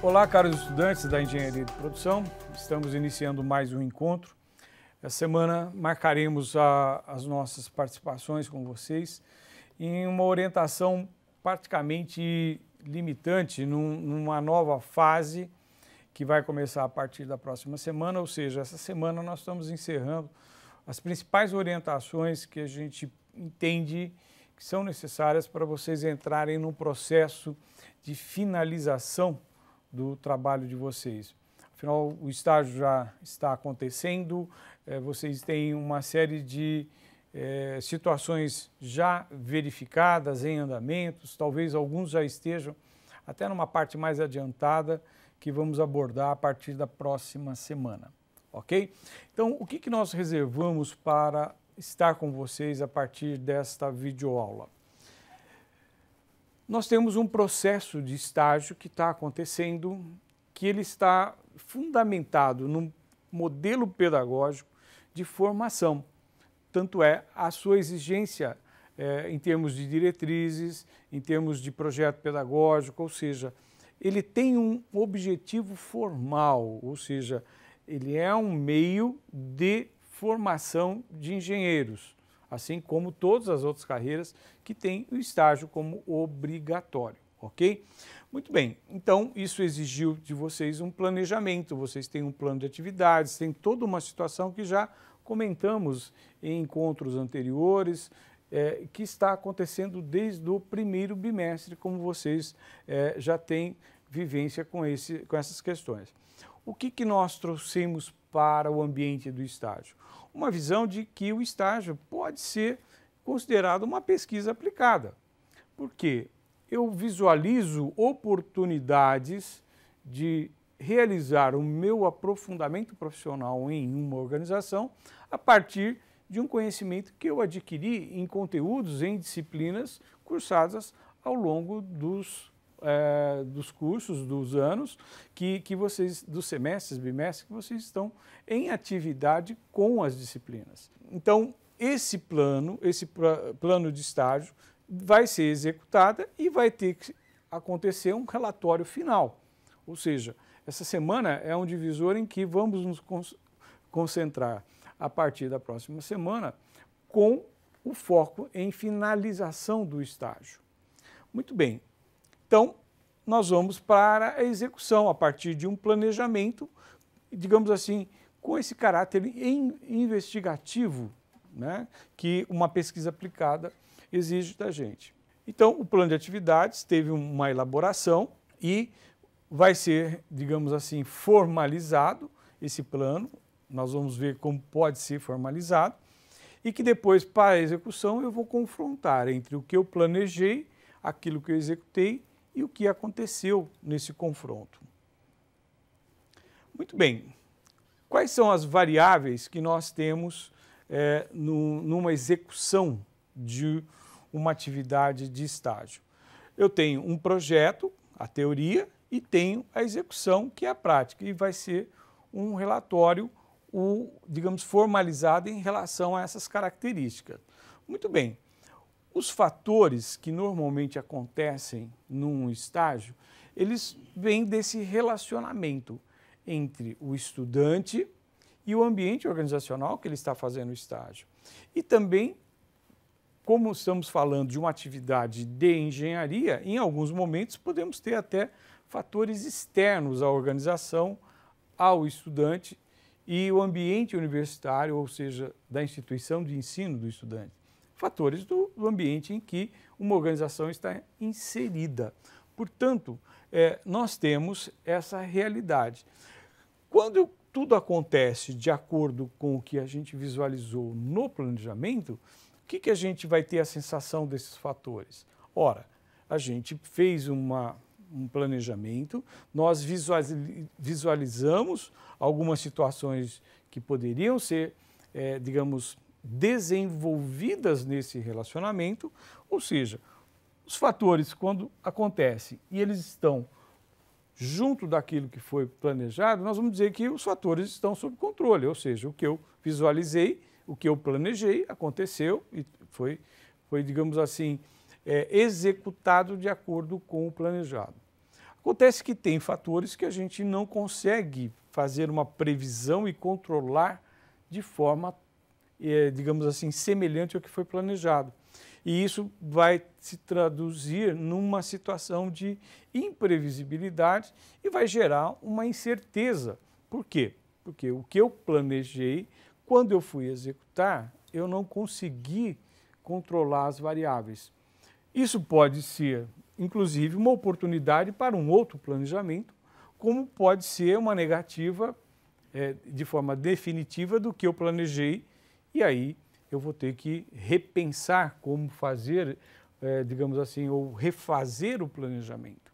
Olá, caros estudantes da Engenharia de Produção. Estamos iniciando mais um encontro. Essa semana marcaremos a, as nossas participações com vocês em uma orientação praticamente limitante, num, numa nova fase que vai começar a partir da próxima semana, ou seja, essa semana nós estamos encerrando as principais orientações que a gente entende que são necessárias para vocês entrarem num processo de finalização do trabalho de vocês. Afinal, o estágio já está acontecendo, eh, vocês têm uma série de é, situações já verificadas em andamentos, talvez alguns já estejam até numa parte mais adiantada que vamos abordar a partir da próxima semana, ok? Então, o que, que nós reservamos para estar com vocês a partir desta videoaula? nós temos um processo de estágio que está acontecendo, que ele está fundamentado num modelo pedagógico de formação. Tanto é a sua exigência é, em termos de diretrizes, em termos de projeto pedagógico, ou seja, ele tem um objetivo formal, ou seja, ele é um meio de formação de engenheiros assim como todas as outras carreiras que têm o estágio como obrigatório, ok? Muito bem, então isso exigiu de vocês um planejamento, vocês têm um plano de atividades, tem toda uma situação que já comentamos em encontros anteriores, é, que está acontecendo desde o primeiro bimestre, como vocês é, já têm vivência com, esse, com essas questões. O que, que nós trouxemos para o ambiente do estágio? uma visão de que o estágio pode ser considerado uma pesquisa aplicada. Porque eu visualizo oportunidades de realizar o meu aprofundamento profissional em uma organização a partir de um conhecimento que eu adquiri em conteúdos, em disciplinas cursadas ao longo dos é, dos cursos, dos anos, que, que vocês, dos semestres, bimestres, que vocês estão em atividade com as disciplinas. Então, esse plano, esse pra, plano de estágio, vai ser executado e vai ter que acontecer um relatório final. Ou seja, essa semana é um divisor em que vamos nos concentrar a partir da próxima semana com o foco em finalização do estágio. Muito bem, então, nós vamos para a execução a partir de um planejamento, digamos assim, com esse caráter investigativo né, que uma pesquisa aplicada exige da gente. Então, o plano de atividades teve uma elaboração e vai ser, digamos assim, formalizado esse plano. Nós vamos ver como pode ser formalizado e que depois, para a execução, eu vou confrontar entre o que eu planejei, aquilo que eu executei e o que aconteceu nesse confronto. Muito bem, quais são as variáveis que nós temos é, no, numa execução de uma atividade de estágio? Eu tenho um projeto, a teoria, e tenho a execução, que é a prática, e vai ser um relatório, o, digamos, formalizado em relação a essas características. Muito bem, os fatores que normalmente acontecem num estágio, eles vêm desse relacionamento entre o estudante e o ambiente organizacional que ele está fazendo o estágio. E também, como estamos falando de uma atividade de engenharia, em alguns momentos podemos ter até fatores externos à organização, ao estudante e o ambiente universitário, ou seja, da instituição de ensino do estudante fatores do, do ambiente em que uma organização está inserida. Portanto, é, nós temos essa realidade. Quando tudo acontece de acordo com o que a gente visualizou no planejamento, o que, que a gente vai ter a sensação desses fatores? Ora, a gente fez uma, um planejamento, nós visualizamos algumas situações que poderiam ser, é, digamos, desenvolvidas nesse relacionamento, ou seja, os fatores quando acontecem e eles estão junto daquilo que foi planejado, nós vamos dizer que os fatores estão sob controle, ou seja, o que eu visualizei, o que eu planejei aconteceu e foi, foi digamos assim, é, executado de acordo com o planejado. Acontece que tem fatores que a gente não consegue fazer uma previsão e controlar de forma é, digamos assim, semelhante ao que foi planejado. E isso vai se traduzir numa situação de imprevisibilidade e vai gerar uma incerteza. Por quê? Porque o que eu planejei, quando eu fui executar, eu não consegui controlar as variáveis. Isso pode ser, inclusive, uma oportunidade para um outro planejamento, como pode ser uma negativa é, de forma definitiva do que eu planejei e aí eu vou ter que repensar como fazer, é, digamos assim, ou refazer o planejamento.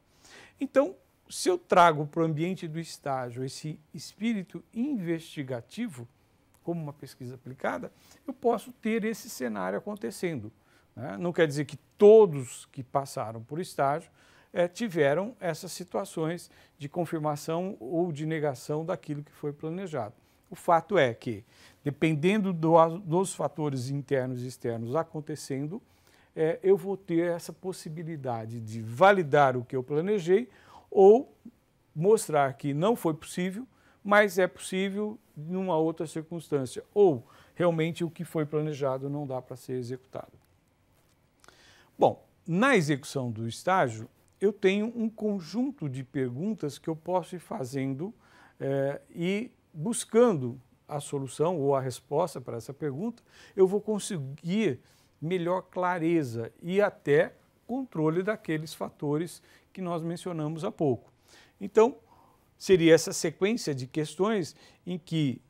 Então, se eu trago para o ambiente do estágio esse espírito investigativo, como uma pesquisa aplicada, eu posso ter esse cenário acontecendo. Né? Não quer dizer que todos que passaram por estágio é, tiveram essas situações de confirmação ou de negação daquilo que foi planejado. O fato é que, dependendo do, dos fatores internos e externos acontecendo, é, eu vou ter essa possibilidade de validar o que eu planejei ou mostrar que não foi possível, mas é possível numa outra circunstância, ou realmente o que foi planejado não dá para ser executado. Bom, na execução do estágio, eu tenho um conjunto de perguntas que eu posso ir fazendo é, e buscando a solução ou a resposta para essa pergunta, eu vou conseguir melhor clareza e até controle daqueles fatores que nós mencionamos há pouco. Então, seria essa sequência de questões em que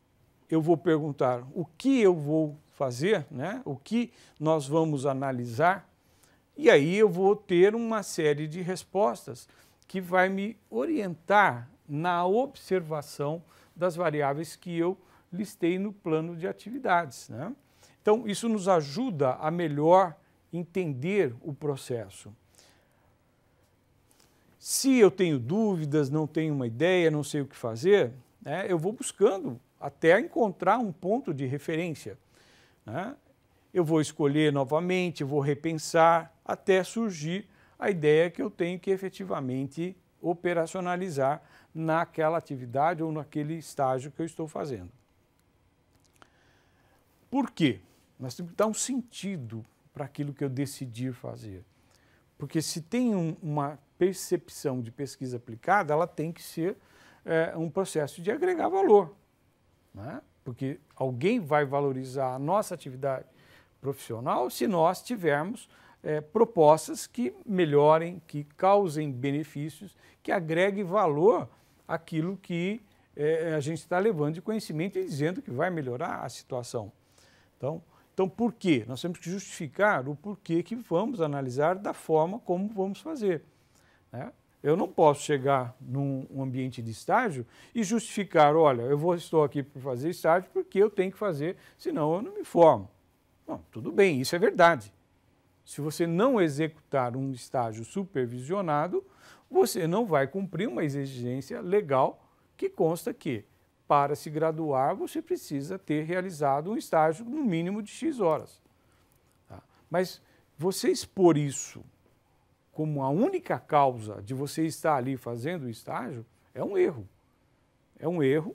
eu vou perguntar o que eu vou fazer, né? o que nós vamos analisar, e aí eu vou ter uma série de respostas que vai me orientar na observação das variáveis que eu listei no plano de atividades. Né? Então, isso nos ajuda a melhor entender o processo. Se eu tenho dúvidas, não tenho uma ideia, não sei o que fazer, né, eu vou buscando até encontrar um ponto de referência. Né? Eu vou escolher novamente, vou repensar até surgir a ideia que eu tenho que efetivamente operacionalizar naquela atividade ou naquele estágio que eu estou fazendo. Por quê? Nós temos que dar um sentido para aquilo que eu decidi fazer. Porque se tem um, uma percepção de pesquisa aplicada, ela tem que ser é, um processo de agregar valor. Né? Porque alguém vai valorizar a nossa atividade profissional se nós tivermos é, propostas que melhorem, que causem benefícios, que agreguem valor aquilo que é, é a gente está levando de conhecimento e dizendo que vai melhorar a situação. Então, então, por quê? Nós temos que justificar o porquê que vamos analisar da forma como vamos fazer. Né? Eu não posso chegar num ambiente de estágio e justificar, olha, eu vou, estou aqui para fazer estágio porque eu tenho que fazer, senão eu não me formo. Bom, tudo bem, isso é verdade. Se você não executar um estágio supervisionado, você não vai cumprir uma exigência legal que consta que, para se graduar, você precisa ter realizado um estágio no mínimo de X horas. Tá? Mas você expor isso como a única causa de você estar ali fazendo o estágio é um erro. É um erro,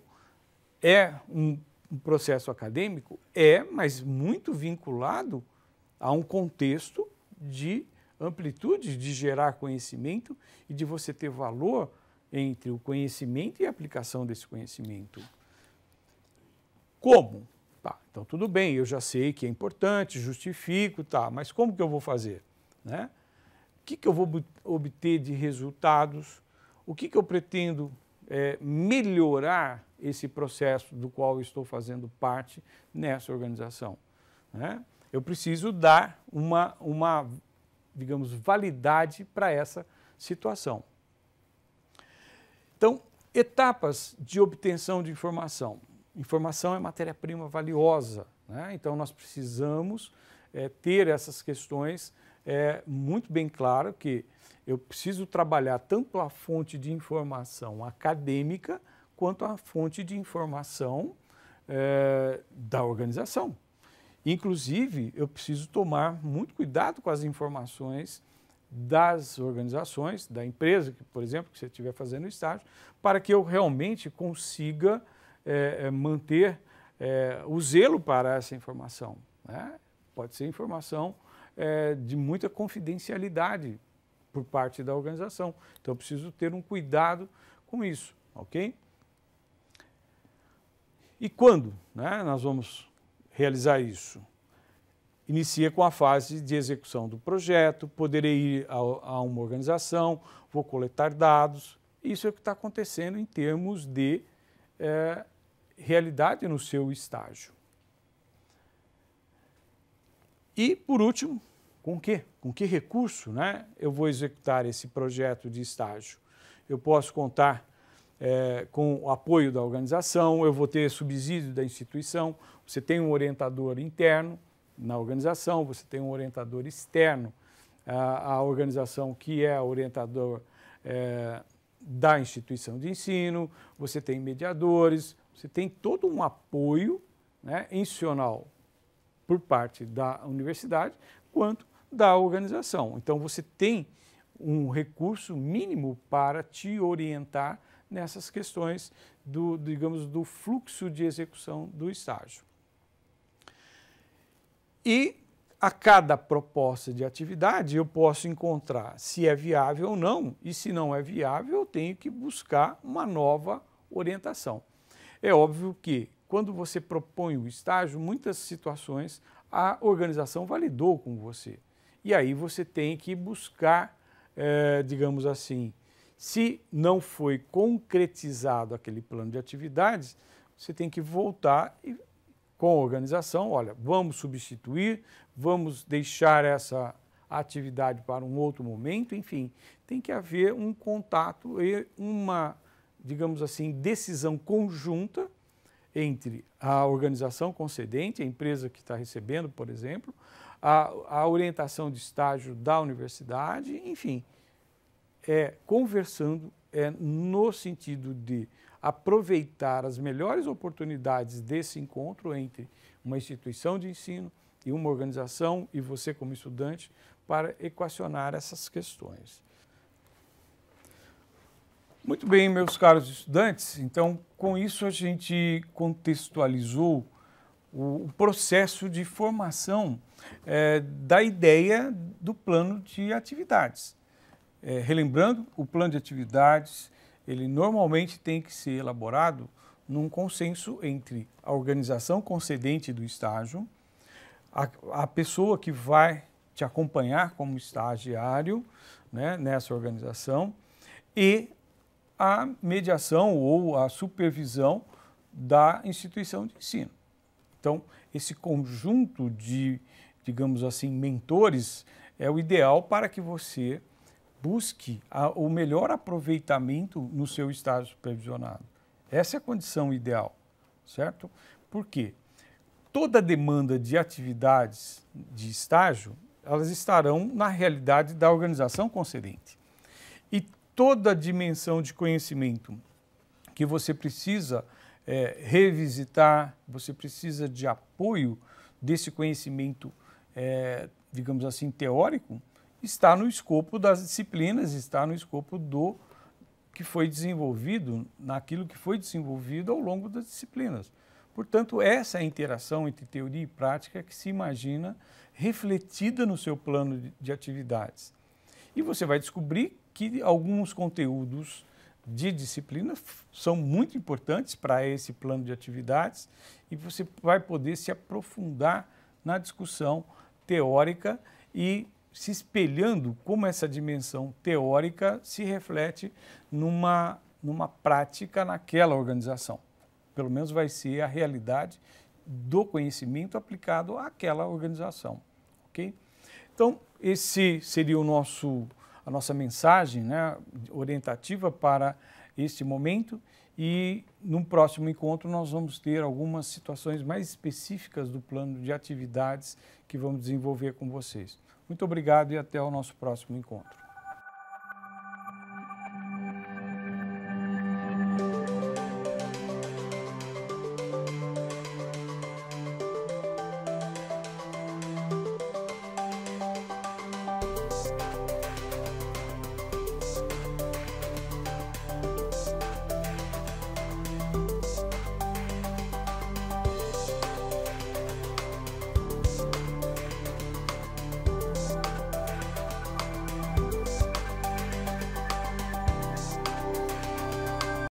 é um processo acadêmico? É, mas muito vinculado a um contexto de amplitude de gerar conhecimento e de você ter valor entre o conhecimento e a aplicação desse conhecimento. Como? Tá, então tudo bem, eu já sei que é importante, justifico, tá, mas como que eu vou fazer? Né? O que, que eu vou obter de resultados? O que, que eu pretendo é, melhorar esse processo do qual estou fazendo parte nessa organização? Né? eu preciso dar uma, uma digamos, validade para essa situação. Então, etapas de obtenção de informação. Informação é matéria-prima valiosa, né? então nós precisamos é, ter essas questões é, muito bem claro que eu preciso trabalhar tanto a fonte de informação acadêmica quanto a fonte de informação é, da organização. Inclusive, eu preciso tomar muito cuidado com as informações das organizações, da empresa, que, por exemplo, que você estiver fazendo estágio, para que eu realmente consiga é, manter é, o zelo para essa informação. Né? Pode ser informação é, de muita confidencialidade por parte da organização. Então, eu preciso ter um cuidado com isso, ok? E quando né, nós vamos realizar isso. Inicia com a fase de execução do projeto, poderei ir a, a uma organização, vou coletar dados. Isso é o que está acontecendo em termos de é, realidade no seu estágio. E, por último, com que? Com que recurso né, eu vou executar esse projeto de estágio? Eu posso contar é, com o apoio da organização, eu vou ter subsídio da instituição, você tem um orientador interno na organização, você tem um orientador externo à, à organização que é orientador é, da instituição de ensino, você tem mediadores, você tem todo um apoio né, institucional por parte da universidade quanto da organização. Então você tem um recurso mínimo para te orientar nessas questões do, digamos, do fluxo de execução do estágio. E a cada proposta de atividade eu posso encontrar se é viável ou não, e se não é viável, eu tenho que buscar uma nova orientação. É óbvio que quando você propõe o estágio, muitas situações a organização validou com você. E aí você tem que buscar, é, digamos assim, se não foi concretizado aquele plano de atividades, você tem que voltar e, com a organização, olha, vamos substituir, vamos deixar essa atividade para um outro momento, enfim, tem que haver um contato e uma, digamos assim, decisão conjunta entre a organização concedente, a empresa que está recebendo, por exemplo, a, a orientação de estágio da universidade, enfim é conversando, é no sentido de aproveitar as melhores oportunidades desse encontro entre uma instituição de ensino e uma organização e você como estudante para equacionar essas questões. Muito bem, meus caros estudantes, então com isso a gente contextualizou o processo de formação é, da ideia do plano de atividades. É, relembrando, o plano de atividades, ele normalmente tem que ser elaborado num consenso entre a organização concedente do estágio, a, a pessoa que vai te acompanhar como estagiário né, nessa organização e a mediação ou a supervisão da instituição de ensino. Então, esse conjunto de, digamos assim, mentores é o ideal para que você busque a, o melhor aproveitamento no seu estágio supervisionado. Essa é a condição ideal, certo? Por quê? Toda demanda de atividades de estágio, elas estarão na realidade da organização concedente. E toda dimensão de conhecimento que você precisa é, revisitar, você precisa de apoio desse conhecimento, é, digamos assim, teórico, está no escopo das disciplinas, está no escopo do que foi desenvolvido, naquilo que foi desenvolvido ao longo das disciplinas. Portanto, essa é interação entre teoria e prática que se imagina refletida no seu plano de atividades. E você vai descobrir que alguns conteúdos de disciplina são muito importantes para esse plano de atividades e você vai poder se aprofundar na discussão teórica e se espelhando como essa dimensão teórica se reflete numa, numa prática naquela organização. Pelo menos vai ser a realidade do conhecimento aplicado àquela organização, ok? Então, esse seria o nosso, a nossa mensagem né, orientativa para este momento e no próximo encontro nós vamos ter algumas situações mais específicas do plano de atividades que vamos desenvolver com vocês. Muito obrigado e até o nosso próximo encontro.